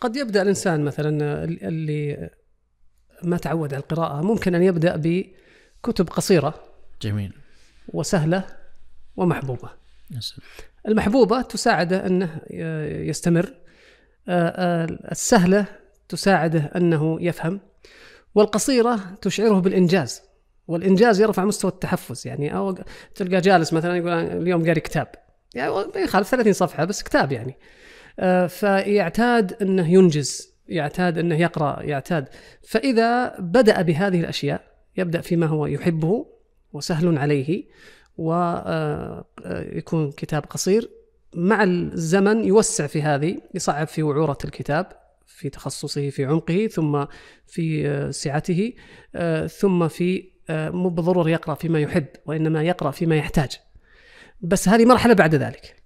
قد يبدا الانسان مثلا اللي ما تعود على القراءه ممكن ان يبدا بكتب قصيره جميل وسهله ومحبوبه المحبوبه تساعده انه يستمر السهله تساعده انه يفهم والقصيره تشعره بالانجاز والانجاز يرفع مستوى التحفز يعني او تلقى جالس مثلا يقول اليوم قاري كتاب يعني ما يخالف 30 صفحه بس كتاب يعني فيعتاد انه ينجز يعتاد انه يقرا يعتاد فاذا بدا بهذه الاشياء يبدا فيما هو يحبه وسهل عليه ويكون آه، آه، كتاب قصير مع الزمن يوسع في هذه يصعب في وعوره الكتاب في تخصصه في عمقه ثم في آه، سعته ثم في مو بالضرورة يقرأ فيما يحب وإنما يقرأ فيما يحتاج بس هذه مرحلة بعد ذلك